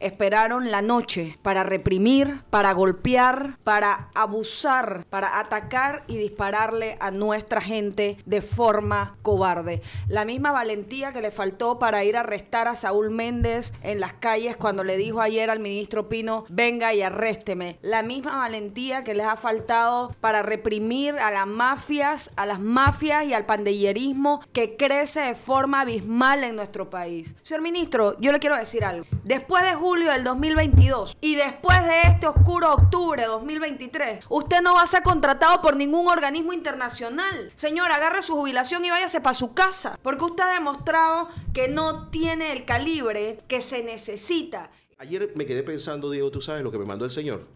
esperaron la noche para reprimir, para golpear, para abusar, para atacar y dispararle a nuestra gente de forma cobarde. La misma valentía que le faltó para ir a arrestar a Saúl Méndez en las calles cuando le dijo ayer al ministro Pino, venga y arrésteme. La misma valentía que les ha faltado para reprimir a las mafias, a las mafias y al pandillerismo que crece de forma abismal en nuestro país. Señor ministro, yo le quiero decir algo. Después de julio del 2022 y después de este oscuro octubre 2023, usted no va a ser contratado por ningún organismo internacional. Señor, agarre su jubilación y váyase para su casa, porque usted ha demostrado que no tiene el calibre que se necesita. Ayer me quedé pensando, Diego, tú sabes lo que me mandó el señor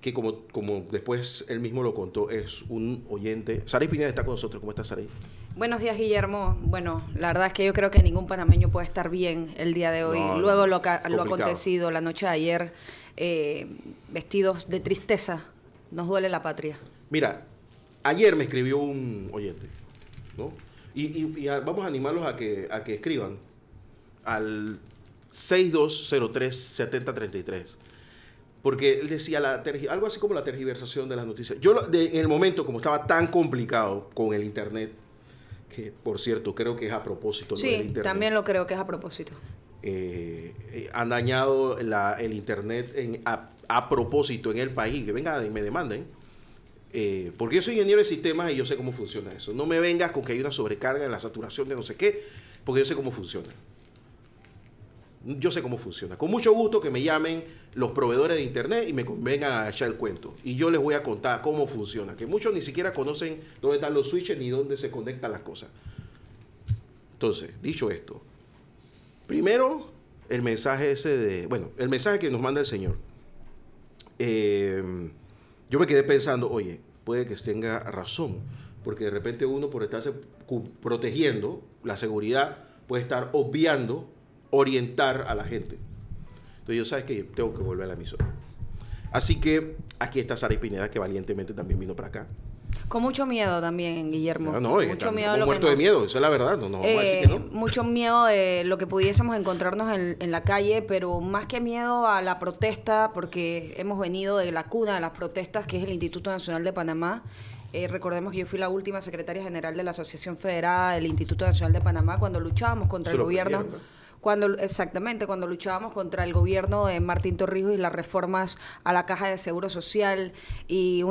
que como, como después él mismo lo contó, es un oyente. Saray Pineda está con nosotros. ¿Cómo estás, Saray? Buenos días, Guillermo. Bueno, la verdad es que yo creo que ningún panameño puede estar bien el día de hoy. Luego lo, lo, acontecido la noche de ayer, eh, vestidos de tristeza, nos duele la patria. Mira, ayer me escribió un oyente, ¿no? Y, vamos a animarlos a que, a que escriban al 6203-7033. Porque él decía la algo así como la tergiversación de las noticias. Yo, en el momento, como estaba tan complicado con el Internet, que por cierto creo que es a propósito. Sí, también lo creo que es a propósito. Eh, eh, han dañado el Internet a, propósito en el país, que vengan y me demanden. Eh, porque yo soy ingeniero de sistemas y yo sé cómo funciona eso. No me vengas con que hay una sobrecarga en la saturación de no sé qué, porque yo sé cómo funciona. Yo sé cómo funciona. Con mucho gusto que me llamen los proveedores de Internet y me vengan a echar el cuento. Y yo les voy a contar cómo funciona. Que muchos ni siquiera conocen dónde están los switches ni dónde se conectan las cosas. Entonces, dicho esto, primero el mensaje ese de, bueno, el mensaje que nos manda el Señor. Eh, yo me quedé pensando, oye, puede que tenga razón, porque de repente uno por estarse protegiendo la seguridad puede estar obviando orientar a la gente. Entonces yo, ¿sabes que Tengo que volver a la emisora. Así que aquí está Sara Espineda, que valientemente también vino para acá. Con mucho miedo también, Guillermo. No, no, eh, mucho miedo. muerto de miedo, es la verdad. No, decir eh, que no, Mucho miedo de lo que pudiésemos encontrarnos en, la calle, pero más que miedo a la protesta, porque hemos venido de la cuna de las protestas, que es el Instituto Nacional de Panamá. Eh, recordemos que yo fui la última secretaria general de la Asociación Federada del Instituto Nacional de Panamá cuando luchábamos contra el gobierno cuando exactamente cuando luchábamos contra el gobierno de Martín Torrijos y las reformas a la caja de seguro social y,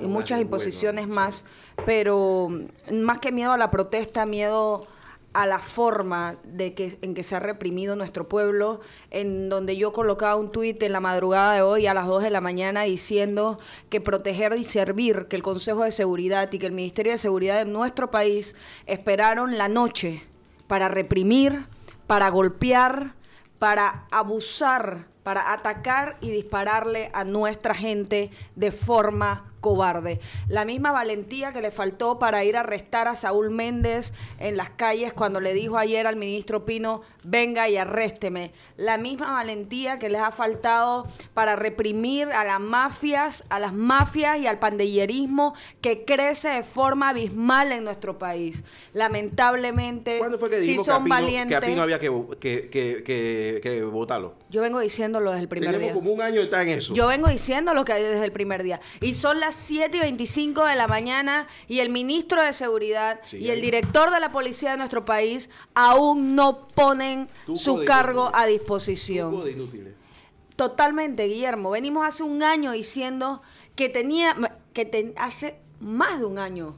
muchas imposiciones más, pero mm, más que miedo a la protesta, miedo a la forma de que, en que se ha reprimido nuestro pueblo, en donde yo colocaba un tuit en la madrugada de hoy a las 2 de la mañana diciendo que proteger y servir, que el Consejo de Seguridad y que el Ministerio de Seguridad de nuestro país esperaron la noche para reprimir para golpear, para abusar, para atacar y dispararle a nuestra gente de forma cobarde. La misma valentía que le faltó para ir a arrestar a Saúl Méndez en las calles cuando le dijo ayer al ministro Pino, venga y arrésteme. La misma valentía que les ha faltado para reprimir a las mafias, a las mafias y al pandillerismo que crece de forma abismal en nuestro país. Lamentablemente, si son que Pino, valientes... Que a Pino había que, votarlo. Yo vengo diciéndolo desde el primer día. un año está en eso. Yo vengo diciendo lo que desde el primer día. Y son las 7 y 25 de la mañana y el ministro de Seguridad y el director de la policía de nuestro país aún no ponen su cargo a disposición. Totalmente, Guillermo. Venimos hace un año diciendo que tenía, que hace más de un año,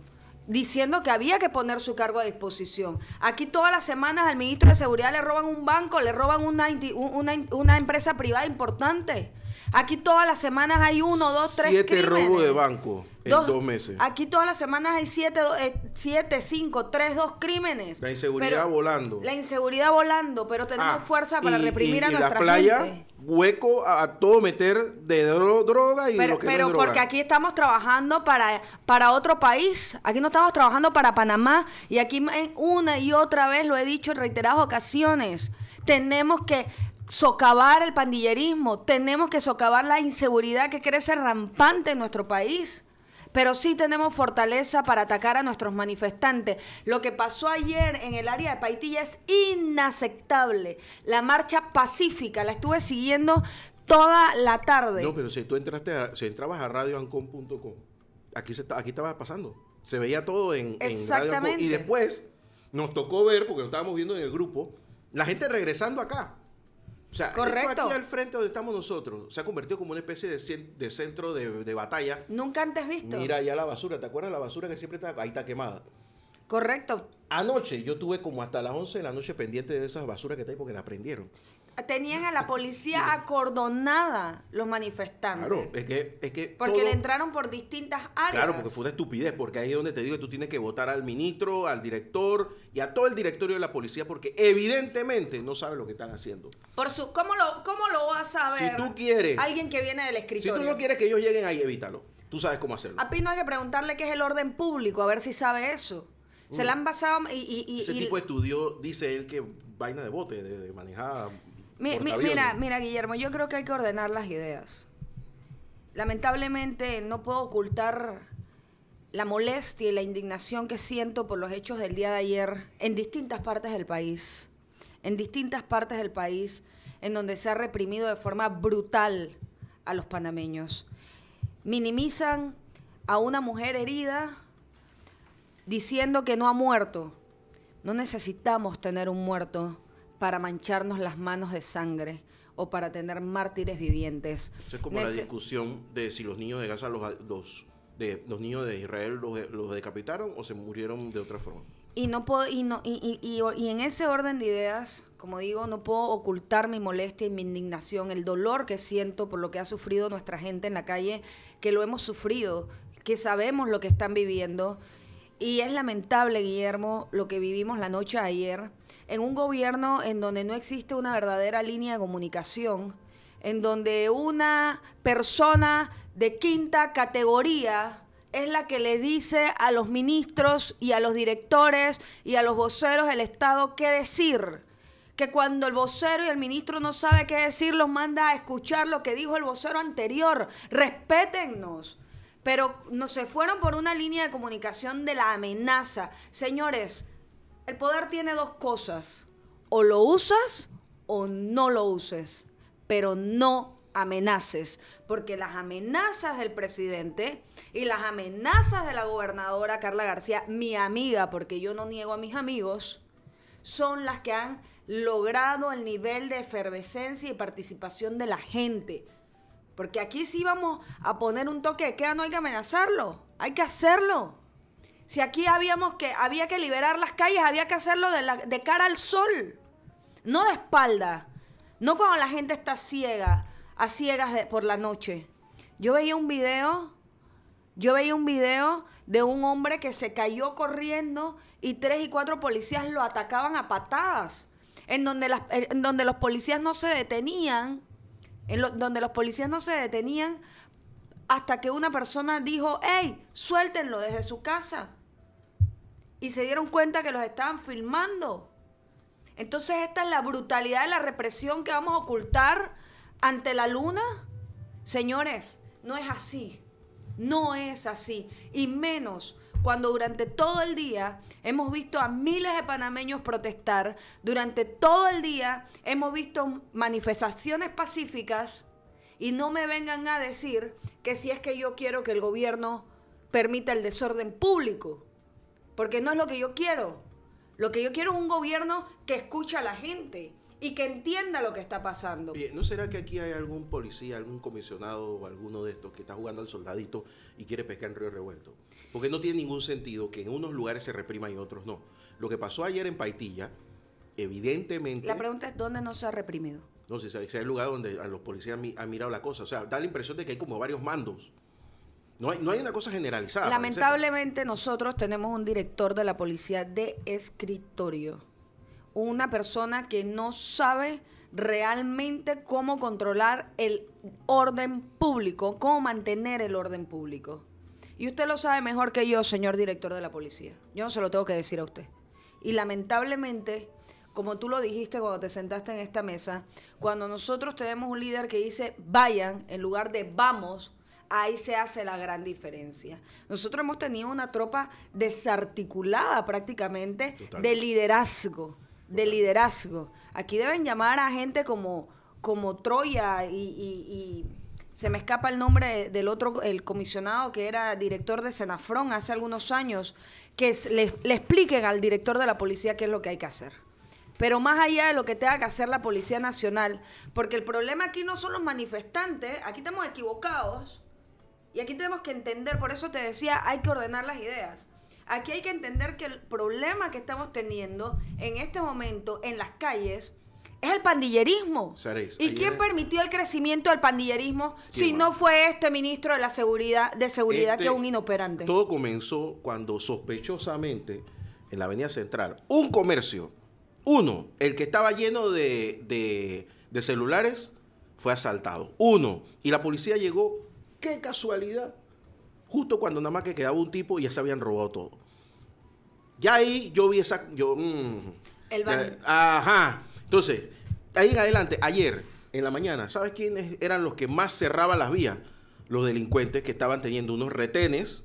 diciendo que había que poner su cargo a disposición. Aquí todas las semanas al ministro de Seguridad le roban un banco, le roban una empresa privada importante. Aquí todas las semanas hay uno, dos, tres siete robos de banco en dos, meses. Aquí todas las semanas hay siete, eh, siete, cinco, tres, dos crímenes. La inseguridad volando. La inseguridad volando, pero tenemos ah, fuerza para reprimir a y nuestra la playa, hueco a, todo meter de droga y pero, lo que Pero es droga. porque aquí estamos trabajando para, para otro país. Aquí no estamos trabajando para Panamá. Y aquí una y otra vez lo he dicho en reiteradas ocasiones. Tenemos que socavar el pandillerismo, tenemos que socavar la inseguridad que crece rampante en nuestro país. Pero sí tenemos fortaleza para atacar a nuestros manifestantes. Lo que pasó ayer en el área de Paitilla es inaceptable. La marcha pacífica, la estuve siguiendo toda la tarde. No, pero si tú entraste a, si entrabas a radioancom.com, aquí, se, aquí estaba pasando. Se veía todo en, Exactamente. Radio Y después nos tocó ver, porque lo estábamos viendo en el grupo, la gente regresando acá. O sea, Correcto. aquí al frente donde estamos nosotros se ha convertido como una especie de, centro de, de, batalla. Nunca antes visto. Mira allá la basura, ¿te acuerdas la basura que siempre está ahí está quemada? Correcto. Anoche yo tuve como hasta las 11 de la noche pendiente de esas basuras que tengo porque la prendieron. Tenían a la policía acordonada los manifestantes. Claro, es que... Es que porque le entraron por distintas áreas. Claro, porque fue una estupidez, porque ahí es donde te digo que tú tienes que votar al ministro, al director y a todo el directorio de la policía porque evidentemente no sabe lo que están haciendo. Por su, ¿cómo, lo, ¿Cómo lo vas a saber? Si tú quieres... Alguien que viene del escritorio. Si tú no quieres que ellos lleguen ahí, evítalo. Tú sabes cómo hacerlo. A Pino hay que preguntarle qué es el orden público, a ver si sabe eso. Se la han basado y... y, y Ese tipo estudió, dice él, que vaina de bote, de, mira, mira, Guillermo, yo creo que hay que ordenar las ideas. Lamentablemente no puedo ocultar la molestia y la indignación que siento por los hechos del día de ayer en distintas partes del país, en distintas partes del país en donde se ha reprimido de forma brutal a los panameños. Minimizan a una mujer herida diciendo que no ha muerto. No necesitamos tener un muerto para mancharnos las manos de sangre o para tener mártires vivientes. es como la discusión de si los niños de Gaza, los, de, los niños de Israel, los, decapitaron o se murieron de otra forma. Y, no y, y, en ese orden de ideas, como digo, no puedo ocultar mi molestia y mi indignación, el dolor que siento por lo que ha sufrido nuestra gente en la calle, que lo hemos sufrido, que sabemos lo que están viviendo y es lamentable, Guillermo, lo que vivimos la noche ayer en un gobierno en donde no existe una verdadera línea de comunicación, en donde una persona de quinta categoría es la que le dice a los ministros y a los directores y a los voceros del Estado qué decir. Que cuando el vocero y el ministro no sabe qué decir, los manda a escuchar lo que dijo el vocero anterior. Respétennos pero no se fueron por una línea de comunicación de la amenaza. Señores, el poder tiene dos cosas, o lo usas o no lo uses, pero no amenaces, porque las amenazas del presidente y las amenazas de la gobernadora Carla García, mi amiga, porque yo no niego a mis amigos, son las que han logrado el nivel de efervescencia y participación de la gente. Porque aquí sí vamos a poner un toque de queda, no hay que amenazarlo, hay que hacerlo. Si aquí habíamos que, había que liberar las calles, había que hacerlo de, cara al sol, no de espalda, no cuando la gente está ciega, a ciegas por la noche. Yo veía un video, yo veía un video de un hombre que se cayó corriendo y tres y cuatro policías lo atacaban a patadas, en donde, en donde los policías no se detenían donde los policías no se detenían hasta que una persona dijo, hey, suéltenlo desde su casa. Y se dieron cuenta que los estaban filmando. Entonces esta es la brutalidad de la represión que vamos a ocultar ante la luna. Señores, no es así. No es así. Y menos cuando durante todo el día hemos visto a miles de panameños protestar, durante todo el día hemos visto manifestaciones pacíficas y no me vengan a decir que si es que yo quiero que el gobierno permita el desorden público, porque no es lo que yo quiero. Lo que yo quiero es un gobierno que escucha a la gente, y que entienda lo que está pasando. Bien, ¿No será que aquí hay algún policía, algún comisionado o alguno de estos que está jugando al soldadito y quiere pescar en Río Revuelto? Porque no tiene ningún sentido que en unos lugares se reprima y en otros no. Lo que pasó ayer en Paitilla, evidentemente... La pregunta es, ¿dónde no se ha reprimido? No sé, si es el lugar donde a los policías han mirado la cosa. O sea, da la impresión de que hay como varios mandos. No hay, no hay, una cosa generalizada. Lamentablemente nosotros tenemos un director de la policía de escritorio una persona que no sabe realmente cómo controlar el orden público, cómo mantener el orden público. Y usted lo sabe mejor que yo, señor director de la policía. Yo no se lo tengo que decir a usted. Y lamentablemente, como tú lo dijiste cuando te sentaste en esta mesa, cuando nosotros tenemos un líder que dice vayan en lugar de vamos, ahí se hace la gran diferencia. Nosotros hemos tenido una tropa desarticulada prácticamente de liderazgo de liderazgo. Aquí deben llamar a gente como, como Troya y, se me escapa el nombre del otro, el comisionado que era director de Senafrón hace algunos años, que les le, expliquen al director de la policía qué es lo que hay que hacer. Pero más allá de lo que tenga que hacer la Policía Nacional, porque el problema aquí no son los manifestantes, aquí estamos equivocados y aquí tenemos que entender, por eso te decía, hay que ordenar las ideas. Aquí hay que entender que el problema que estamos teniendo en este momento en las calles es el pandillerismo. ¿Y quién permitió el crecimiento del pandillerismo si no fue este ministro de la seguridad de seguridad que es este un inoperante? Todo comenzó cuando sospechosamente en la Avenida Central, un comercio, uno, el que estaba lleno de celulares, fue asaltado. Uno, y la policía llegó, qué casualidad, justo cuando nada más que quedaba un tipo y ya se habían robado todo. Ya ahí yo vi esa... Mm, el eh, Ajá. Entonces, ahí en adelante, ayer en la mañana, ¿sabes quiénes eran los que más cerraban las vías? Los delincuentes que estaban teniendo unos retenes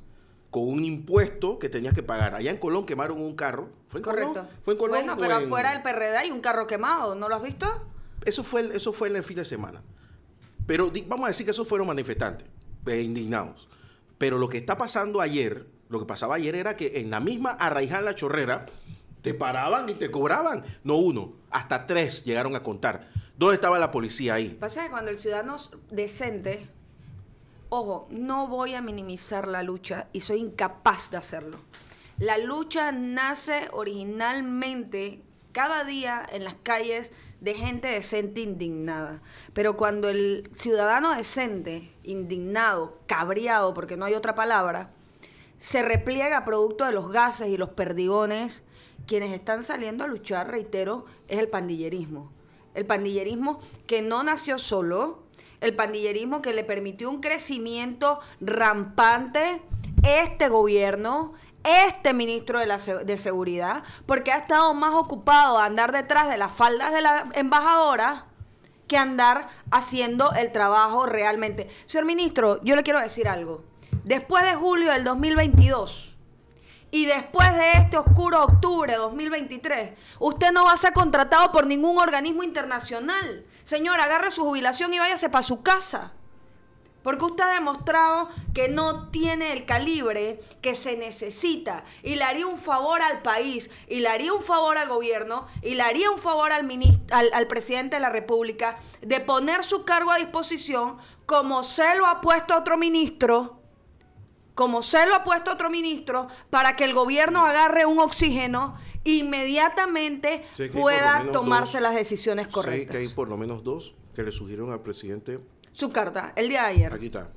con un impuesto que tenías que pagar. Allá en Colón quemaron un carro. ¿Fue en Colón? ¿Fue en Colón? Bueno, pero afuera del PRD hay un carro quemado, ¿no lo has visto? Eso fue eso fue en el fin de semana. Pero vamos a decir que esos fueron manifestantes, eh, indignados. Pero lo que está pasando ayer, lo que pasaba ayer era que en la misma Arraiján La Chorrera te paraban y te cobraban. No uno, hasta tres llegaron a contar. ¿Dónde estaba la policía ahí? Pasa que cuando el ciudadano es decente, ojo, no voy a minimizar la lucha y soy incapaz de hacerlo. La lucha nace originalmente cada día en las calles de gente decente indignada. Pero cuando el ciudadano decente, indignado, cabreado, porque no hay otra palabra, se repliega producto de los gases y los perdigones, quienes están saliendo a luchar, reitero, es el pandillerismo. El pandillerismo que no nació solo, el pandillerismo que le permitió un crecimiento rampante este gobierno este ministro de, la, Seguridad, porque ha estado más ocupado a andar detrás de las faldas de la embajadora que andar haciendo el trabajo realmente. Señor ministro, yo le quiero decir algo. Después de julio del 2022 y después de este oscuro octubre de 2023, usted no va a ser contratado por ningún organismo internacional. Señor, agarre su jubilación y váyase para su casa porque usted ha demostrado que no tiene el calibre que se necesita y le haría un favor al país, y le haría un favor al gobierno, y le haría un favor al, presidente de la República de poner su cargo a disposición como se lo ha puesto otro ministro como se lo ha puesto otro ministro, para que el gobierno agarre un oxígeno, e inmediatamente pueda tomarse las decisiones correctas. Sí, que hay por lo menos dos que le sugirieron al presidente su carta, el día de ayer. Aquí está.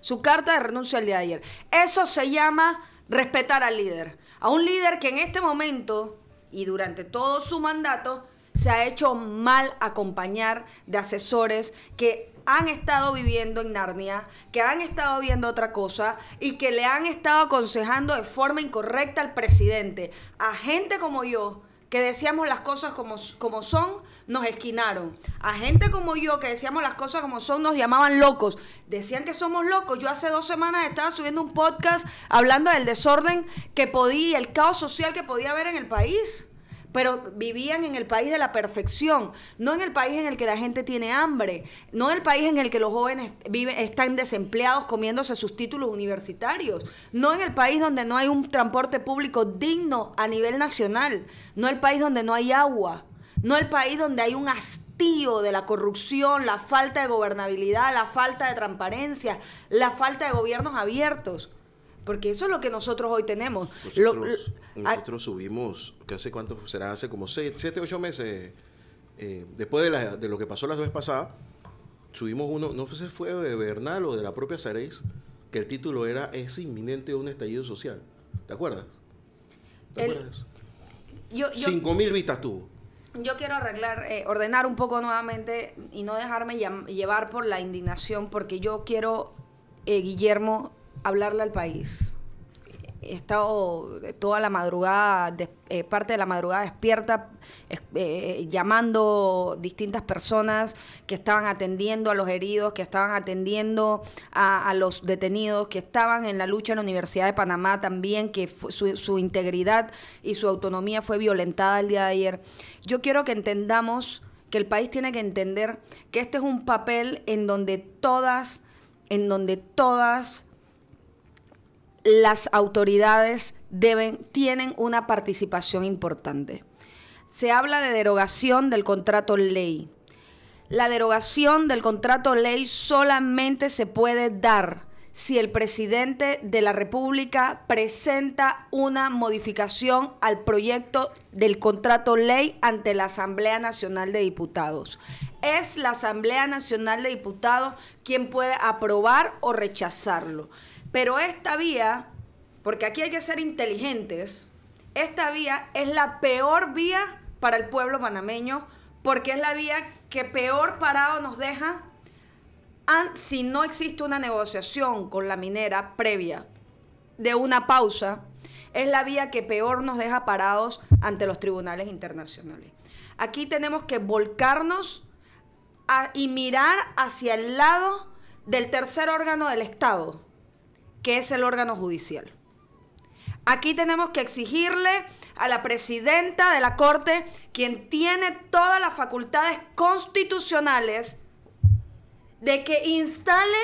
Su carta de renuncia el día de ayer. Eso se llama respetar al líder. A un líder que en este momento y durante todo su mandato se ha hecho mal acompañar de asesores que han estado viviendo en Narnia, que han estado viendo otra cosa y que le han estado aconsejando de forma incorrecta al presidente. A gente como yo, que decíamos las cosas como, como son, nos esquinaron. A gente como yo que decíamos las cosas como son, nos llamaban locos. Decían que somos locos. Yo hace dos semanas estaba subiendo un podcast hablando del desorden que podía, el caos social que podía haber en el país pero vivían en el país de la perfección, no en el país en el que la gente tiene hambre, no en el país en el que los jóvenes viven, están desempleados comiéndose sus títulos universitarios, no en el país donde no hay un transporte público digno a nivel nacional, no el país donde no hay agua, no el país donde hay un hastío de la corrupción, la falta de gobernabilidad, la falta de transparencia, la falta de gobiernos abiertos. Porque eso es lo que nosotros hoy tenemos. Nosotros, subimos, que hace cuánto será, hace como siete ocho meses, eh, después de, lo que pasó la vez pasada, subimos uno, no sé si fue de Bernal o de la propia Sareis, que el título era Es inminente un estallido social. ¿Te acuerdas? ¿Te mil vistas tuvo. Yo quiero arreglar, eh, ordenar un poco nuevamente y no dejarme llevar por la indignación, porque yo quiero, eh, Guillermo, hablarle al país. He estado toda la madrugada, eh, parte de la madrugada despierta, eh, llamando distintas personas que estaban atendiendo a los heridos, que estaban atendiendo a, los detenidos, que estaban en la lucha en la Universidad de Panamá también, que su, su integridad y su autonomía fue violentada el día de ayer. Yo quiero que entendamos que el país tiene que entender que este es un papel en donde todas, en donde todas las autoridades deben, tienen una participación importante. Se habla de derogación del contrato ley. La derogación del contrato ley solamente se puede dar si el presidente de la República presenta una modificación al proyecto del contrato ley ante la Asamblea Nacional de Diputados. Es la Asamblea Nacional de Diputados quien puede aprobar o rechazarlo. Pero esta vía, porque aquí hay que ser inteligentes, esta vía es la peor vía para el pueblo panameño, porque es la vía que peor parado nos deja si no existe una negociación con la minera previa de una pausa, es la vía que peor nos deja parados ante los tribunales internacionales. Aquí tenemos que volcarnos y mirar hacia el lado del tercer órgano del Estado, que es el órgano judicial. Aquí tenemos que exigirle a la presidenta de la Corte, quien tiene todas las facultades constitucionales, de que instale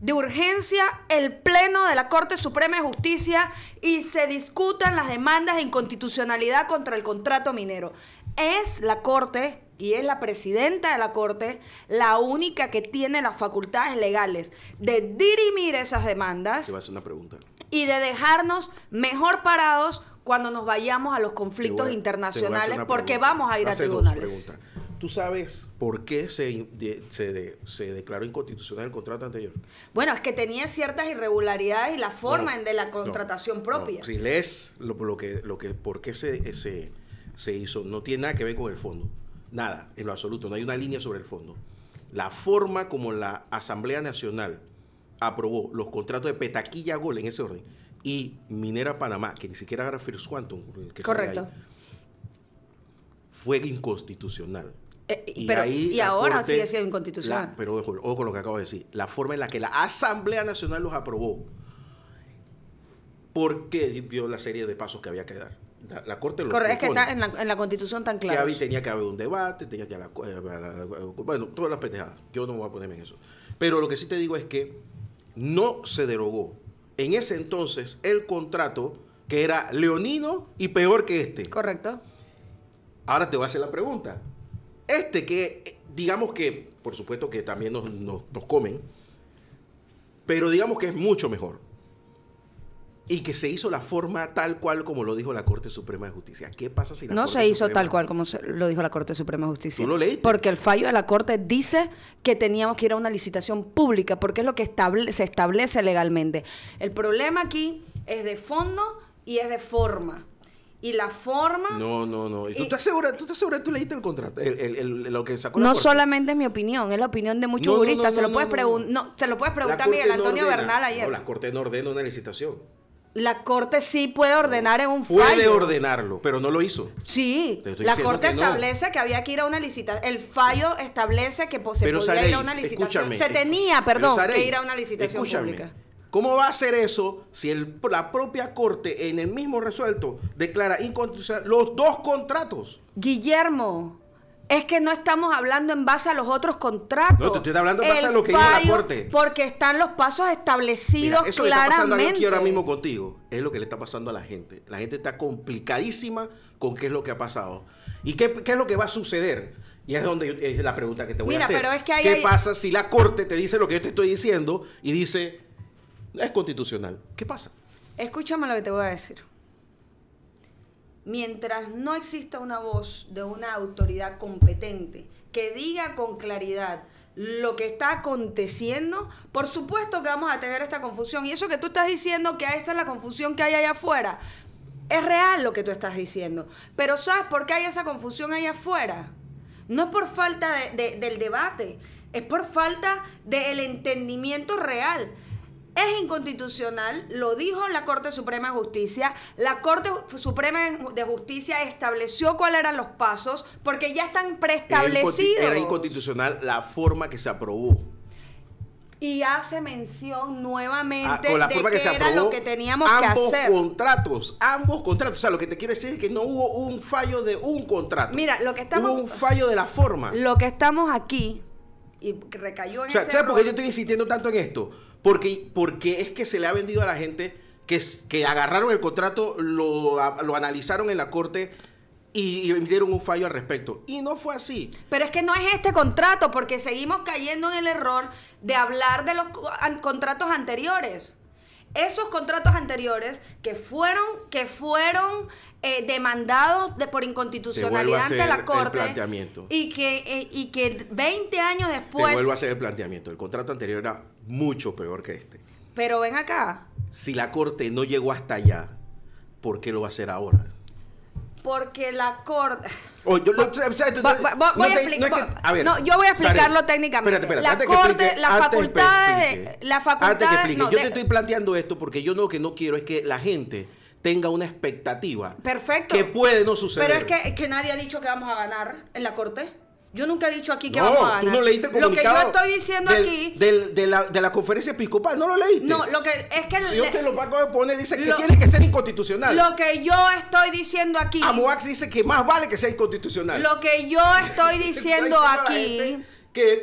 de urgencia el Pleno de la Corte Suprema de Justicia y se discutan las demandas de inconstitucionalidad contra el contrato minero. Es la Corte y es la presidenta de la Corte la única que tiene las facultades legales de dirimir esas demandas. a hacer una pregunta. Y de dejarnos mejor parados cuando nos vayamos a los conflictos internacionales porque vamos a ir a tribunales. ¿Tú sabes por qué se, declaró inconstitucional el contrato anterior? Bueno, es que tenía ciertas irregularidades y la forma de la contratación propia. Si lees que, lo que, por qué se, se hizo, no tiene nada que ver con el fondo. Nada, en lo absoluto, no hay una línea sobre el fondo. La forma como la Asamblea Nacional aprobó los contratos de Petaquilla Gol en ese orden y Minera Panamá, que ni siquiera era First Quantum, Correcto. fue inconstitucional. Eh, y, ahora sigue siendo inconstitucional. pero ojo, con lo que acabo de decir. La forma en la que la Asamblea Nacional los aprobó. ¿por Porque dio la serie de pasos que había que dar. La, Corte lo Correcto, es que está en la, Constitución tan claro. Que había, tenía que haber un debate, tenía que eh, haber... Bueno, todas las pendejadas. Yo no me voy a poner en eso. Pero lo que sí te digo es que no se derogó en ese entonces el contrato que era leonino y peor que este. Correcto. Ahora te voy a hacer la pregunta. Este que, digamos que, por supuesto que también nos comen, pero digamos que es mucho mejor y que se hizo la forma tal cual como lo dijo la Corte Suprema de Justicia. ¿Qué pasa si la No se hizo tal cual como lo dijo la Corte Suprema de Justicia. ¿Tú lo leíste? Porque el fallo de la Corte dice que teníamos que ir a una licitación pública, porque es lo que se establece legalmente. El problema aquí es de fondo y es de forma. Y la forma. No, no, no. ¿Tú, estás segura, ¿Tú tú leíste el contrato? lo No solamente es mi opinión, es la opinión de muchos juristas. se, lo puedes preguntar no, se lo puedes preguntar a Miguel Antonio Bernal ayer. No, la Corte no ordena una licitación la Corte sí puede ordenar en un fallo. Puede ordenarlo, pero no lo hizo. Sí, la Corte establece que había que ir a una licitación. El fallo establece que se podía ir a una licitación. Se tenía, perdón, que ir a una licitación pública. ¿Cómo va a hacer eso si la propia Corte en el mismo resuelto declara inconstitucional los dos contratos? Guillermo, es que no estamos hablando en base a los otros contratos. No, te estoy hablando en base a lo que dijo la Corte. Porque están los pasos establecidos Mira, eso claramente. que está pasando aquí ahora mismo contigo es lo que le está pasando a la gente. La gente está complicadísima con qué es lo que ha pasado. ¿Y qué, es lo que va a suceder? Y es donde es la pregunta que te voy a hacer. Pero es que hay, ¿Qué pasa si la Corte te dice lo que yo te estoy diciendo y dice, es constitucional? ¿Qué pasa? Escúchame lo que te voy a decir mientras no exista una voz de una autoridad competente que diga con claridad lo que está aconteciendo, por supuesto que vamos a tener esta confusión. Y eso que tú estás diciendo, que esta es la confusión que hay allá afuera, es real lo que tú estás diciendo. Pero ¿sabes por qué hay esa confusión allá afuera? No es por falta del debate, es por falta del entendimiento real es inconstitucional, lo dijo la Corte Suprema de Justicia, la Corte Suprema de Justicia estableció cuáles eran los pasos, porque ya están preestablecidos. Era inconstitucional la forma que se aprobó. Y hace mención nuevamente ah, de que, era lo que teníamos que hacer. contratos, ambos contratos. O sea, lo que te quiero decir es que no hubo un fallo de un contrato. Mira, lo que estamos... Hubo un fallo de la forma. Lo que estamos aquí, y recayó en o sea, ¿Sabes por qué yo estoy insistiendo tanto en esto? Porque, es que se le ha vendido a la gente que, que agarraron el contrato, lo, lo analizaron en la corte, y, dieron un fallo al respecto. Y no fue así. Pero es que no es este contrato, porque seguimos cayendo en el error de hablar de los contratos anteriores. Esos contratos anteriores que fueron, que fueron eh, demandados de, por inconstitucionalidad ante la Corte. Y que, eh, y que 20 años después. Te vuelvo a hacer el planteamiento. El contrato anterior era mucho peor que este. Pero ven acá. Si la Corte no llegó hasta allá, ¿por qué lo va a hacer ahora? Porque la Corte. yo, voy a yo voy a explicarlo técnicamente. la Corte, las facultades. facultad yo te estoy planteando esto porque yo lo que no quiero es que la gente tenga una expectativa. Perfecto. Que puede no suceder. Pero es que, nadie ha dicho que vamos a ganar en la Corte. Yo nunca he dicho aquí que vamos a ganar. Tú no leíste lo que yo estoy diciendo aquí. de, la, conferencia episcopal, no lo leíste. No, lo que es que. Yo lo va de poner, dice que tiene que ser inconstitucional. Lo que yo estoy diciendo aquí. Amoax dice que más vale que sea inconstitucional. Lo que yo estoy diciendo aquí. que,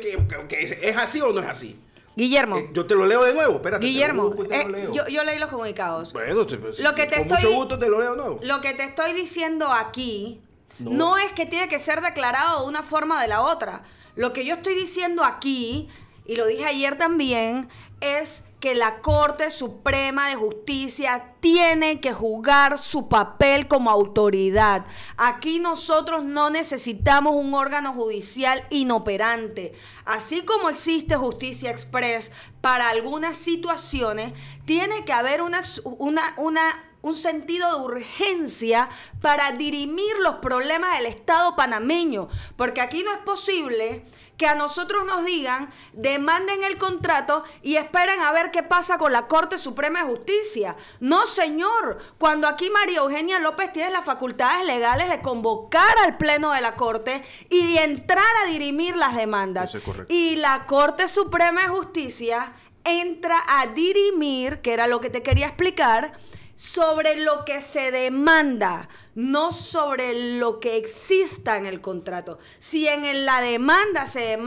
es así o no es así. Guillermo. Eh, yo te lo leo de nuevo, espérate. Guillermo, eh, Yo, leí los comunicados. Bueno, pues, lo con estoy, mucho gusto te lo leo de nuevo. Lo que te estoy diciendo aquí no. no es que tiene que ser declarado de una forma o de la otra. Lo que yo estoy diciendo aquí y lo dije ayer también, es que la Corte Suprema de Justicia tiene que jugar su papel como autoridad. Aquí nosotros no necesitamos un órgano judicial inoperante. Así como existe justicia express para algunas situaciones, tiene que haber una, una, una un sentido de urgencia para dirimir los problemas del Estado panameño, porque aquí no es posible que a nosotros nos digan, demanden el contrato y esperen a ver qué pasa con la Corte Suprema de Justicia. No, señor, cuando aquí María Eugenia López tiene las facultades legales de convocar al Pleno de la Corte y de entrar a dirimir las demandas. y la Corte Suprema de Justicia entra a dirimir, que era lo que te quería explicar, sobre lo que se demanda, no sobre lo que exista en el contrato. Si en la demanda se,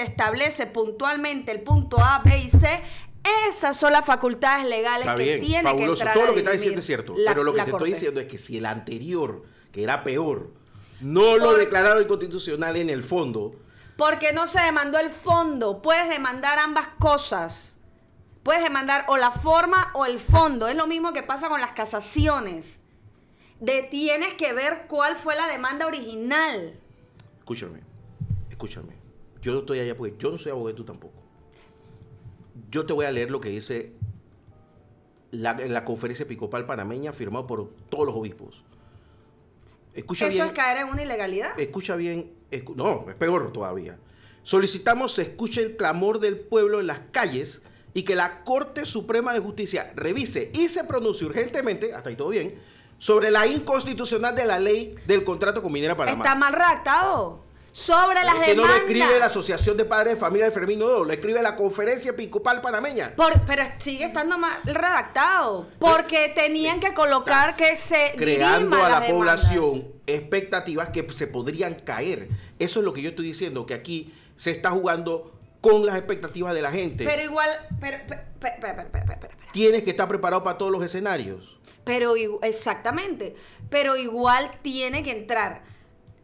establece puntualmente el punto A, B y C, esas son las facultades legales que tiene el que Todo lo que está diciendo es cierto, pero lo que te estoy diciendo es que si el anterior, que era peor, no lo declararon inconstitucional en el fondo. Porque no se demandó el fondo, puedes demandar ambas cosas. Puedes demandar o la forma o el fondo. Es lo mismo que pasa con las casaciones. De tienes que ver cuál fue la demanda original. Escúchame, escúchame. Yo no estoy allá porque yo no soy abogado tú tampoco. Yo te voy a leer lo que dice la, la conferencia episcopal panameña firmada por todos los obispos. Escucha Eso bien, es caer en una ilegalidad. Escucha bien, no, es peor todavía. Solicitamos se escuche el clamor del pueblo en las calles y que la Corte Suprema de Justicia revise y se pronuncie urgentemente, hasta ahí todo bien, sobre la inconstitucional de la ley del contrato con Minera Panamá. Está mal redactado. Sobre las es que no lo escribe la Asociación de Padres de Familia del Fermín Nodo, lo escribe la Conferencia Episcopal Panameña. pero sigue estando mal redactado, porque tenían que colocar que se creando a la población expectativas que se podrían caer. Eso es lo que yo estoy diciendo, que aquí se está jugando con las expectativas de la gente. Pero igual, tienes que estar preparado para todos los escenarios. Pero exactamente, pero igual tiene que entrar.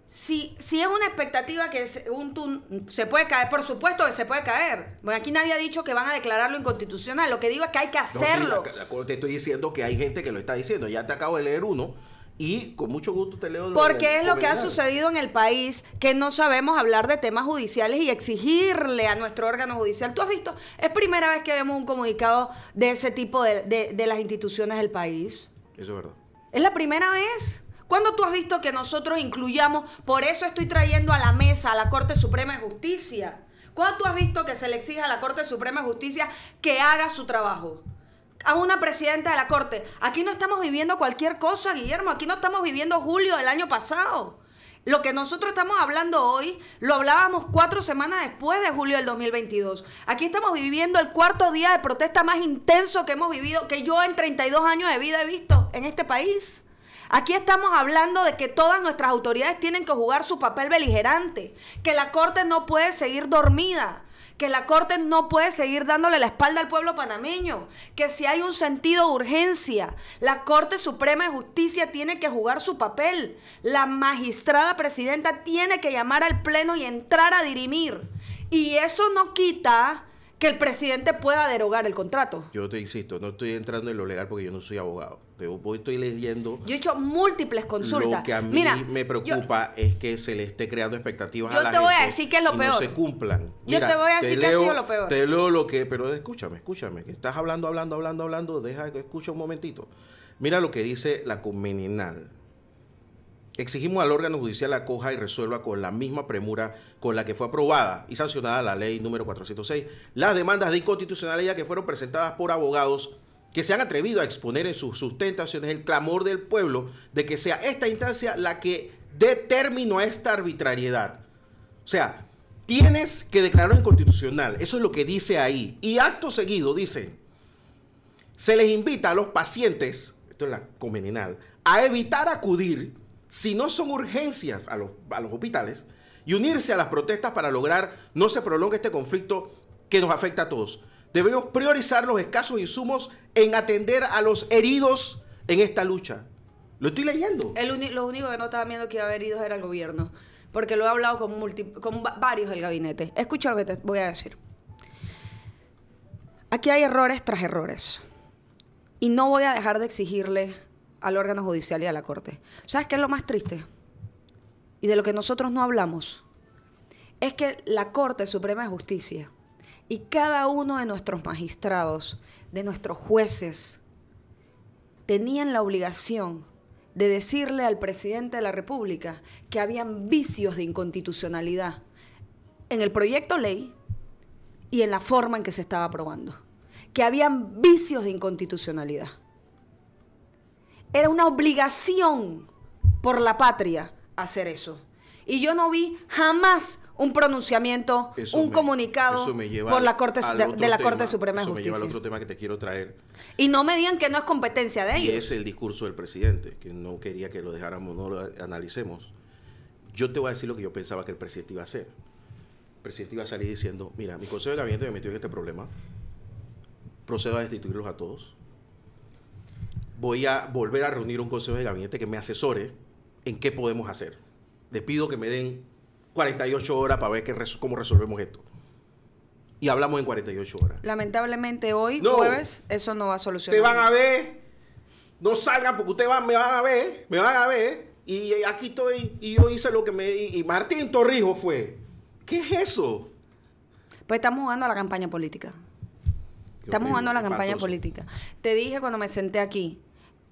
Si, si es una expectativa que un se puede caer, por supuesto que se puede caer. Bueno, aquí nadie ha dicho que van a declararlo inconstitucional. Lo que digo es que hay que hacerlo. te estoy diciendo que hay gente que lo está diciendo. Ya te acabo de leer uno y con mucho gusto te leo. Porque es lo que ha sucedido en el país, que no sabemos hablar de temas judiciales y exigirle a nuestro órgano judicial. Tú has visto, es primera vez que vemos un comunicado de ese tipo de, las instituciones del país. Eso es verdad. Es la primera vez. ¿Cuándo tú has visto que nosotros incluyamos, por eso estoy trayendo a la mesa a la Corte Suprema de Justicia? ¿Cuándo tú has visto que se le exija a la Corte Suprema de Justicia que haga su trabajo? a una presidenta de la Corte. Aquí no estamos viviendo cualquier cosa, Guillermo. Aquí no estamos viviendo julio del año pasado. Lo que nosotros estamos hablando hoy, lo hablábamos cuatro semanas después de julio del 2022. Aquí estamos viviendo el cuarto día de protesta más intenso que hemos vivido, que yo en 32 años de vida he visto en este país. Aquí estamos hablando de que todas nuestras autoridades tienen que jugar su papel beligerante, que la Corte no puede seguir dormida, que la Corte no puede seguir dándole la espalda al pueblo panameño, que si hay un sentido de urgencia, la Corte Suprema de Justicia tiene que jugar su papel, la magistrada presidenta tiene que llamar al Pleno y entrar a dirimir. Y eso no quita que el presidente pueda derogar el contrato. Yo te insisto, no estoy entrando en lo legal porque yo no soy abogado. Yo estoy leyendo. Yo he hecho múltiples consultas. Lo que a mí me preocupa es que se le esté creando expectativas a la gente. Yo te voy a decir que es lo peor. No se cumplan. yo te voy a decir que ha sido lo peor. que. Pero escúchame, escúchame. Que estás hablando, hablando, hablando, hablando. Deja que escucha un momentito. Mira lo que dice la convencional. Exigimos al órgano judicial acoja y resuelva con la misma premura con la que fue aprobada y sancionada la ley número 406 las demandas de inconstitucionalidad que fueron presentadas por abogados que se han atrevido a exponer en sus sustentaciones el clamor del pueblo de que sea esta instancia la que determinó esta arbitrariedad. O sea, tienes que declarar inconstitucional, eso es lo que dice ahí. Y acto seguido dice, se les invita a los pacientes, esto es la comenenal, a evitar acudir si no son urgencias a los, hospitales, y unirse a las protestas para lograr no se prolongue este conflicto que nos afecta a todos. Debemos priorizar los escasos insumos en atender a los heridos en esta lucha. Lo estoy leyendo. lo único que no estaba viendo que iba a haber heridos era el gobierno, porque lo he hablado con, con varios del gabinete. Escucha lo que te voy a decir. Aquí hay errores tras errores. Y no voy a dejar de exigirle al órgano judicial y a la Corte. ¿Sabes qué es lo más triste? Y de lo que nosotros no hablamos. Es que la Corte Suprema de Justicia y cada uno de nuestros magistrados, de nuestros jueces, tenían la obligación de decirle al presidente de la República que habían vicios de inconstitucionalidad en el proyecto ley y en la forma en que se estaba aprobando, que habían vicios de inconstitucionalidad. Era una obligación por la patria hacer eso. Y yo no vi jamás un pronunciamiento, un comunicado por la Corte de, la Corte Suprema de Justicia. Eso me lleva al otro tema que te quiero traer. Y no me digan que no es competencia de ellos. Y es el discurso del presidente, que no quería que lo dejáramos, no lo analicemos. Yo te voy a decir lo que yo pensaba que el presidente iba a hacer. El presidente iba a salir diciendo, mira, mi consejo de gabinete me metió en este problema, procedo a destituirlos a todos voy a volver a reunir un consejo de gabinete que me asesore en qué podemos hacer. Les pido que me den 48 horas para ver cómo resolvemos esto. Y hablamos en 48 horas. Lamentablemente hoy, jueves, eso no va a solucionar. Te van a ver, no salgan porque ustedes van, me van a ver, me van a ver. Y aquí estoy, y yo hice lo que me... Y, Martín Torrijos fue. ¿Qué es eso? Pues estamos jugando a la campaña política. Estamos jugando a la campaña política. Te dije cuando me senté aquí,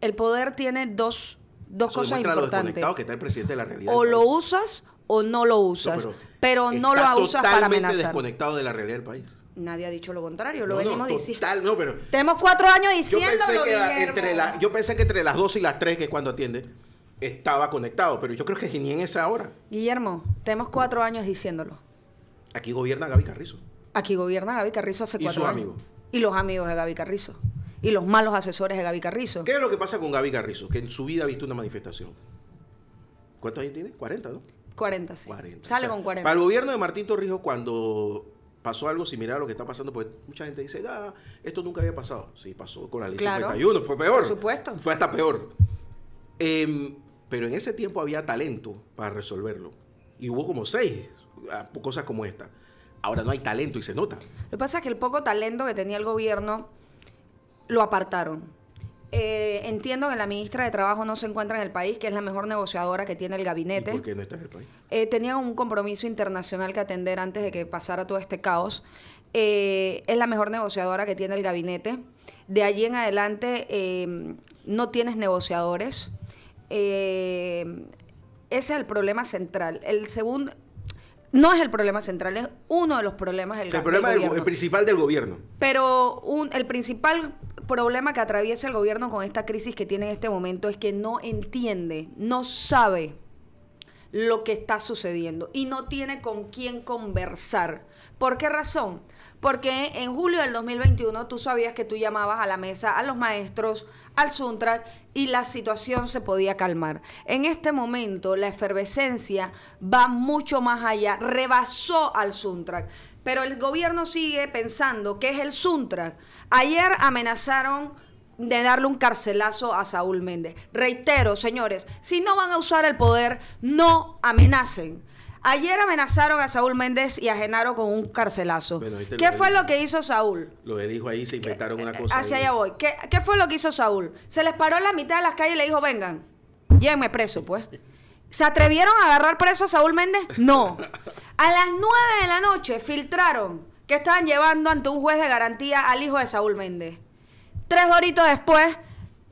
el poder tiene dos, dos cosas importantes. que presidente O lo usas o no lo usas, pero, no lo usas para amenazar. desconectado de la realidad del país. Nadie ha dicho lo contrario, lo venimos diciendo. Tenemos cuatro años diciéndolo, yo pensé, que entre las dos y las tres, que cuando atiende, estaba conectado, pero yo creo que ni en esa hora. Guillermo, tenemos cuatro años diciéndolo. Aquí gobierna Gaby Carrizo. Aquí gobierna Gaby Carrizo hace cuatro y sus amigos. Y los amigos de Gaby Carrizo y los malos asesores de Gaby Carrizo. ¿Qué es lo que pasa con Gaby Carrizo? Que en su vida ha visto una manifestación. ¿Cuántos años tiene? 40, ¿no? 40, sí. Sale con 40. Para el gobierno de Martín Torrijos, cuando pasó algo similar a lo que está pasando, pues mucha gente dice, ah, esto nunca había pasado. Sí, pasó con la ley 51, fue peor. Por supuesto. Fue hasta peor. Em, pero en ese tiempo había talento para resolverlo. Y hubo como seis ah, cosas como esta. Ahora no hay talento y se nota. Lo que pasa es que el poco talento que tenía el gobierno lo apartaron. Eh, entiendo que la ministra de Trabajo no se encuentra en el país, que es la mejor negociadora que tiene el gabinete. ¿Y no está en el país? Eh, un compromiso internacional que atender antes de que pasara todo este caos. Eh, es la mejor negociadora que tiene el gabinete. De allí en adelante eh, no tienes negociadores. ese es el problema central. El segundo, no es el problema central, es uno de los problemas del, el problema principal del gobierno. Pero el principal problema que atraviesa el gobierno con esta crisis que tiene en este momento es que no entiende, no sabe lo que está sucediendo y no tiene con quién conversar. ¿Por qué razón? Porque en julio del 2021 tú sabías que tú llamabas a la mesa, a los maestros, al Suntrack y la situación se podía calmar. En este momento la efervescencia va mucho más allá, rebasó al Suntrack. Pero el gobierno sigue pensando que es el Suntrack. Ayer amenazaron de darle un carcelazo a Saúl Méndez. Reitero, señores, si no van a usar el poder, no amenacen. Ayer amenazaron a Saúl Méndez y a Genaro con un carcelazo. ¿Qué fue lo que hizo Saúl? Lo que dijo ahí, se inventaron una eh, eh, cosa. Hacia allá voy. ¿Qué, ¿Qué, fue lo que hizo Saúl? Se les paró en la mitad de las calles y le dijo, vengan, llévenme preso, pues. ¿Se atrevieron a agarrar preso a Saúl Méndez? No. A las 9 de la noche filtraron que estaban llevando ante un juez de garantía al hijo de Saúl Méndez. Tres doritos después,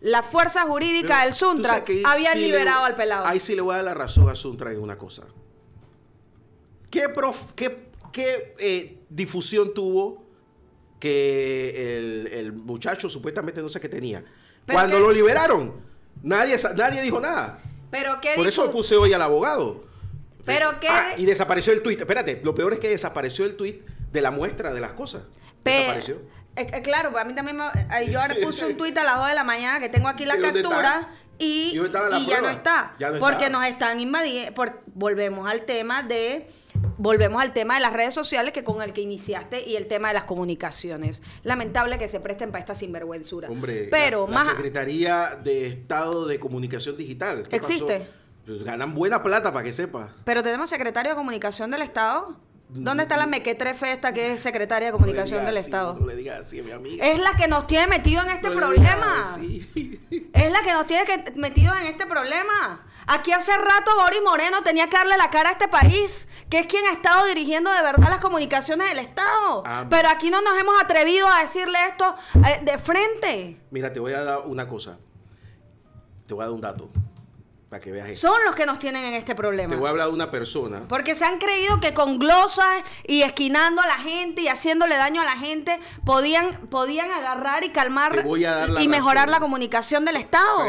la fuerza jurídica del Suntra había liberado al pelado. Ahí sí le voy a dar la razón a Suntra en una cosa. ¿Qué, eh, difusión tuvo que el, muchacho supuestamente no sé qué tenía? Cuando lo liberaron, nadie, nadie dijo nada. ¿Pero qué Por eso puse hoy al abogado. Pero eh, qué. Ah, y desapareció el tuit. Espérate, lo peor es que desapareció el tuit de la muestra de las cosas. desapareció. Eh, eh, claro, pues, a mí también me, eh, yo ahora puse un tuit a las 2 de la mañana que tengo aquí la captura y, ya no está. porque nos están invadiendo. volvemos al tema de. Volvemos al tema de las redes sociales que con el que iniciaste y el tema de las comunicaciones. Lamentable que se presten para esta sinvergüenzura. Hombre, pero más Secretaría de Estado de Comunicación Digital. ¿Existe? Pues ganan buena plata para que sepa. Pero tenemos secretario de Comunicación del Estado. ¿Dónde está la mequetrefe esta que es secretaria de comunicación del Estado? le mi Es la que nos tiene metido en este problema. Es la que nos tiene metido en este problema. Aquí hace rato Boris Moreno tenía que darle la cara a este país, que es quien ha estado dirigiendo de verdad las comunicaciones del Estado. Ah, Pero aquí no nos hemos atrevido a decirle esto eh, de frente. Mira, te voy a dar una cosa. Te voy a dar un dato. Son los que nos tienen en este problema. Te voy a hablar de una persona. Porque se han creído que con glosas y esquinando a la gente y haciéndole daño a la gente podían, podían agarrar y calmar y mejorar la comunicación del Estado.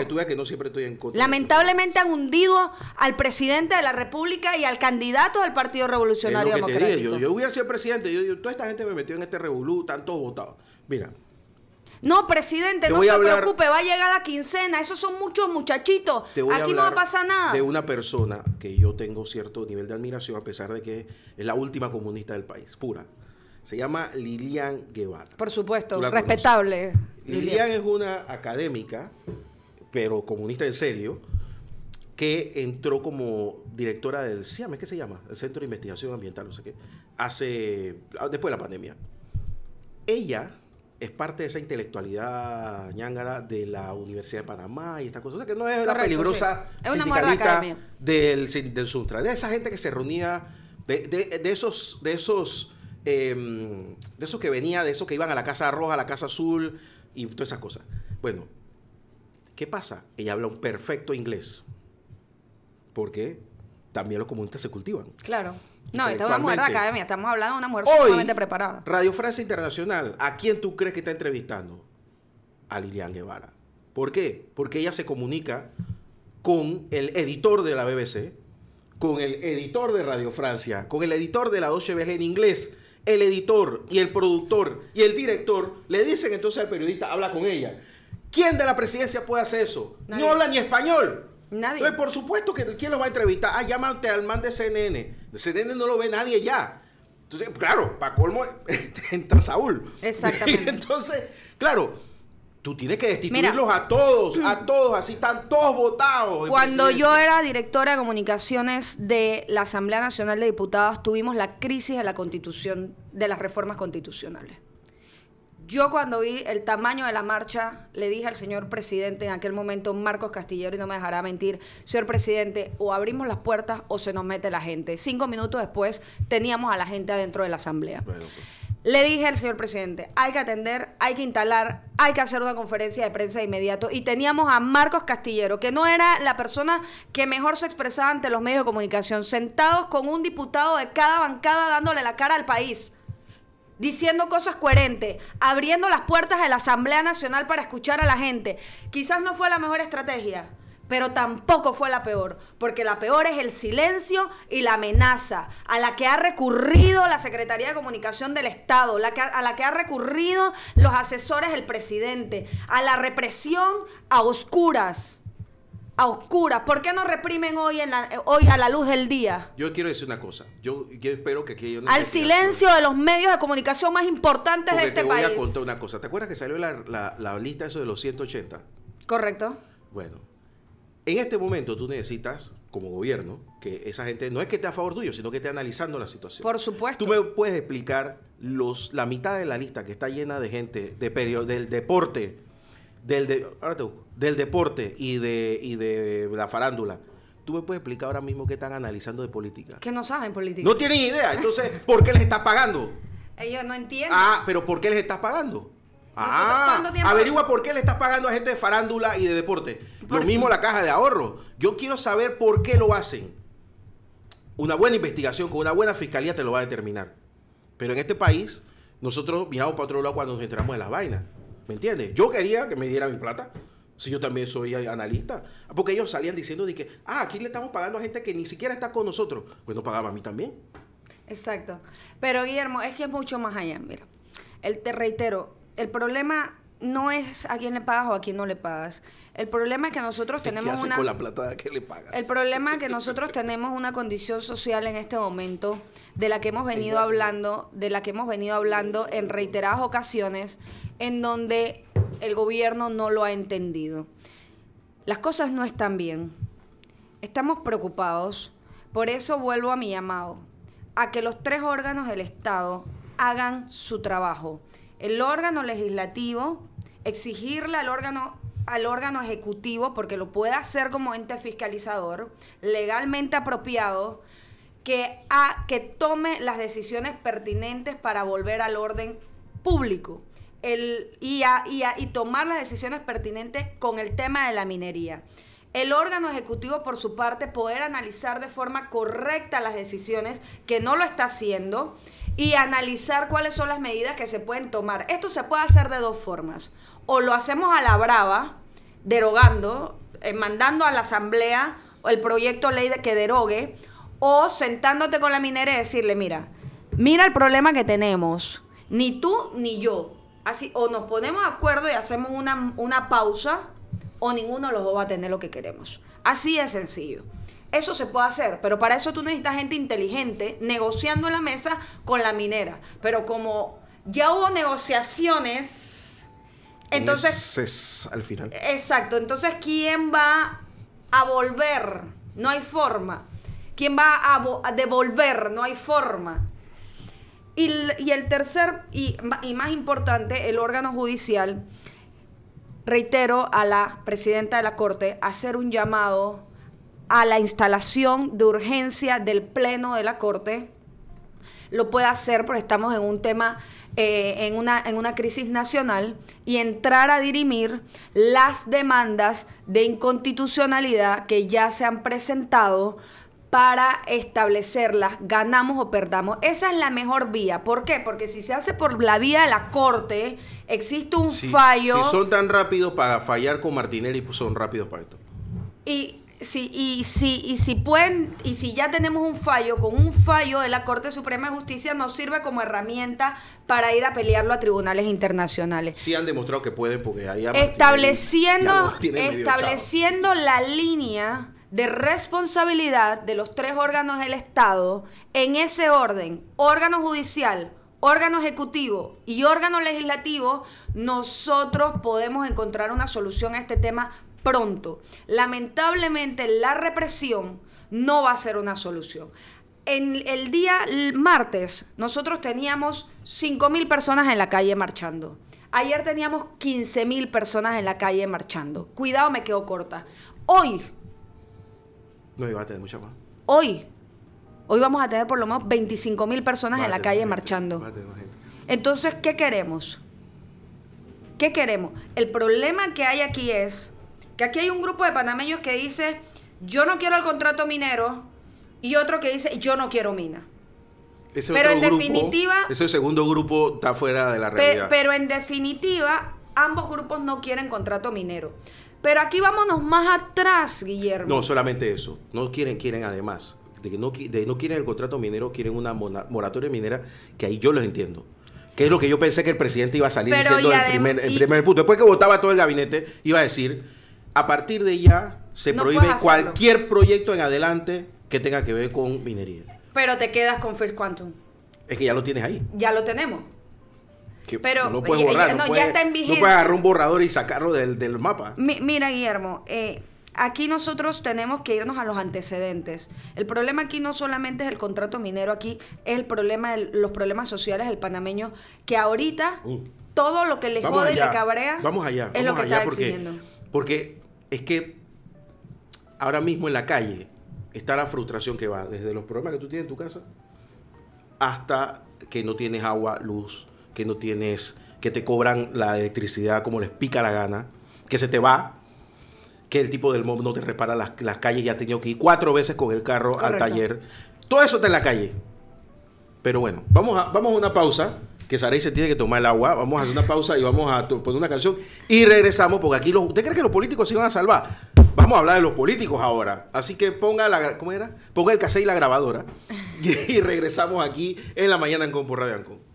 Lamentablemente han hundido al presidente de la República y al candidato del Partido Revolucionario Democrático. Yo, hubiera sido presidente, toda esta gente me metió en este revolú, todos votados. Mira, no, presidente, no se preocupe, va a llegar la quincena. Esos son muchos muchachitos. Aquí no va a pasar nada. De una persona que yo tengo cierto nivel de admiración, a pesar de que es la última comunista del país, pura. Se llama Lilian Guevara. Por supuesto, respetable. Lilian. es una académica, pero comunista en serio, que entró como directora del CIAM, ¿qué se llama? El Centro de Investigación Ambiental, no sé qué, hace, después de la pandemia. Ella es parte de esa intelectualidad ñangara de la Universidad de Panamá y esta cosa. O que no es la peligrosa es una del, del Suntra. de esa gente que se reunía, de, esos, de esos, em, de esos que venía, de esos que iban a la Casa Roja, a la Casa Azul y todas esas cosas. Bueno, ¿qué pasa? Ella habla un perfecto inglés. Porque también los comunistas se cultivan. Claro. No, esta es una mujer de academia, estamos hablando de una mujer sumamente preparada. Radio Francia Internacional, ¿a quién tú crees que está entrevistando? A Lilian Guevara. ¿Por qué? Porque ella se comunica con el editor de la BBC, con el editor de Radio Francia, con el editor de la Deutsche en inglés, el editor y el productor y el director le dicen entonces al periodista, habla con ella. ¿Quién de la presidencia puede hacer eso? No habla ni español. Nadie. Entonces, por supuesto que quién lo va a entrevistar. Ah, llámate al man de CNN. De CNN no lo ve nadie ya. Entonces, claro, para colmo entra Saúl. Exactamente. Entonces, claro, tú tienes que destituirlos a todos, a todos, así están todos votados. Cuando yo era directora de comunicaciones de la Asamblea Nacional de Diputados, tuvimos la crisis de la constitución, de las reformas constitucionales. Yo cuando vi el tamaño de la marcha, le dije al señor presidente en aquel momento, Marcos Castillero, y no me dejará mentir, señor presidente, o abrimos las puertas o se nos mete la gente. Cinco minutos después teníamos a la gente adentro de la asamblea. Pues. Le dije al señor presidente, hay que atender, hay que instalar, hay que hacer una conferencia de prensa de inmediato. Y teníamos a Marcos Castillero, que no era la persona que mejor se expresaba ante los medios de comunicación, sentados con un diputado de cada bancada dándole la cara al país diciendo cosas coherentes, abriendo las puertas de la Asamblea Nacional para escuchar a la gente. Quizás no fue la mejor estrategia, pero tampoco fue la peor, porque la peor es el silencio y la amenaza a la que ha recurrido la Secretaría de Comunicación del Estado, a la que ha recurrido los asesores del presidente, a la represión a oscuras a oscuras? ¿Por qué no reprimen hoy, en hoy a la luz del día? Yo quiero decir una cosa. Yo, espero que aquí... Al silencio de los medios de comunicación más importantes de este país. te voy a contar una cosa. ¿Te acuerdas que salió la, lista de los 180? Correcto. Bueno, en este momento tú necesitas, como gobierno, que esa gente no es que esté a favor tuyo, sino que esté analizando la situación. Por supuesto. Tú me puedes explicar los, la mitad de la lista que está llena de gente, de, del deporte, del... De, ahora te busco del deporte y de, de la farándula. ¿Tú me puedes explicar ahora mismo qué están analizando de política? Que no saben política. No tienen idea. Entonces, ¿por qué les estás pagando? Ellos eh, no entienden. Ah, pero ¿por qué les estás pagando? Ah, averigua por qué le estás pagando a gente de farándula y de deporte. Lo mismo la caja de ahorro. Yo quiero saber por qué lo hacen. Una buena investigación con una buena fiscalía te lo va a determinar. Pero en este país, nosotros miramos para otro lado cuando nos enteramos de las vainas. ¿Me entiendes? Yo quería que me dieran mi plata. Si yo también soy analista. Porque ellos salían diciendo de que, ah, aquí le estamos pagando a gente que ni siquiera está con nosotros. Pues no pagaba a mí también. Exacto. Pero Guillermo, es que es mucho más allá, mira. El, te reitero, el problema no es a quién le pagas o a quién no le pagas. El problema es que nosotros tenemos ¿Qué con la plata que le pagas? El problema es que nosotros tenemos una condición social en este momento de la que hemos venido hablando, de la que hemos venido hablando en reiteradas ocasiones en donde el gobierno no lo ha entendido. Las cosas no están bien. Estamos preocupados. Por eso vuelvo a mi llamado, a que los tres órganos del Estado hagan su trabajo. El órgano legislativo, exigirle al órgano al órgano ejecutivo, porque lo puede hacer como ente fiscalizador, legalmente apropiado, que, a, que tome las decisiones pertinentes para volver al orden público y, tomar las decisiones pertinentes con el tema de la minería. El órgano ejecutivo, por su parte, poder analizar de forma correcta las decisiones, que no lo está haciendo, y analizar cuáles son las medidas que se pueden tomar. Esto se puede hacer de dos formas. O lo hacemos a la brava, derogando, eh, mandando a la Asamblea el proyecto ley de que derogue, o sentándote con la minera y decirle, mira, mira el problema que tenemos, ni tú ni yo Así, o nos ponemos de acuerdo y hacemos una, pausa, o ninguno de los dos va a tener lo que queremos. Así de sencillo. Eso se puede hacer, pero para eso tú necesitas gente inteligente negociando en la mesa con la minera. Pero como ya hubo negociaciones, entonces... Es al final. Exacto, entonces ¿quién va a volver? No hay forma. ¿Quién va a devolver? No hay forma. Y, el tercer y, más importante, el órgano judicial, reitero a la presidenta de la Corte, hacer un llamado a la instalación de urgencia del Pleno de la Corte. Lo puede hacer porque estamos en un tema, eh, en, en una crisis nacional y entrar a dirimir las demandas de inconstitucionalidad que ya se han presentado para establecerlas, ganamos o perdamos. Esa es la mejor vía. ¿Por qué? Porque si se hace por la vía de la corte, existe un fallo. Si son tan rápidos para fallar con Martinelli, pues son rápidos para esto. Y si, y, si, y si pueden, y si ya tenemos un fallo, con un fallo de la Corte Suprema de Justicia nos sirve como herramienta para ir a pelearlo a tribunales internacionales. Sí han demostrado que pueden porque ahí Estableciendo, estableciendo la línea de responsabilidad de los tres órganos del Estado en ese orden, órgano judicial, órgano ejecutivo y órgano legislativo, nosotros podemos encontrar una solución a este tema pronto. Lamentablemente la represión no va a ser una solución. En el día martes nosotros teníamos 5.000 personas en la calle marchando. Ayer teníamos 15.000 personas en la calle marchando. Cuidado, me quedo corta. Hoy no, iba a tener mucha más. Hoy, hoy vamos a tener por lo menos 25.000 mil personas en la calle marchando. Entonces, ¿qué queremos? ¿Qué queremos? El problema que hay aquí es que aquí hay un grupo de panameños que dice, yo no quiero el contrato minero, y otro que dice, yo no quiero mina. Ese pero en definitiva... Ese segundo grupo está fuera de la realidad. pero en definitiva, ambos grupos no quieren contrato minero. Pero aquí vámonos más atrás, Guillermo. No, solamente eso. No quieren, quieren además. De que no, quieren el contrato minero, quieren una moratoria minera, que ahí yo los entiendo. Que es lo que yo pensé que el presidente iba a salir diciendo en primer, punto. Después que votaba todo el gabinete, iba a decir, a partir de ya se prohíbe cualquier proyecto en adelante que tenga que ver con minería. Pero te quedas con First Quantum. Es que ya lo tienes ahí. Ya lo tenemos pero no puedes borrar. no, puedes, ya está en puedes agarrar un borrador y sacarlo del, mapa. mira, Guillermo, eh, aquí nosotros tenemos que irnos a los antecedentes. El problema aquí no solamente es el contrato minero, aquí es el problema, de los problemas sociales del panameño, que ahorita uh. todo lo que le jode y le cabrea vamos allá, es lo que está porque, Porque es que ahora mismo en la calle está la frustración que va desde los problemas que tú tienes en tu casa hasta que no tienes agua, luz, que no tienes, que te cobran la electricidad como les pica la gana, que se te va, que el tipo del mob no te repara las, las calles, ya ha tenido que ir cuatro veces con el carro al taller. Todo eso está en la calle. Pero bueno, vamos a, vamos una pausa, que Saray se tiene que tomar el agua. Vamos a hacer una pausa y vamos a poner una canción. Y regresamos, porque aquí los... ¿Usted cree que los políticos se iban a salvar? Vamos a hablar de los políticos ahora. Así que ponga la... ¿Cómo era? Ponga el cassette y la grabadora. y regresamos aquí en la mañana en Compo Radio Ancon.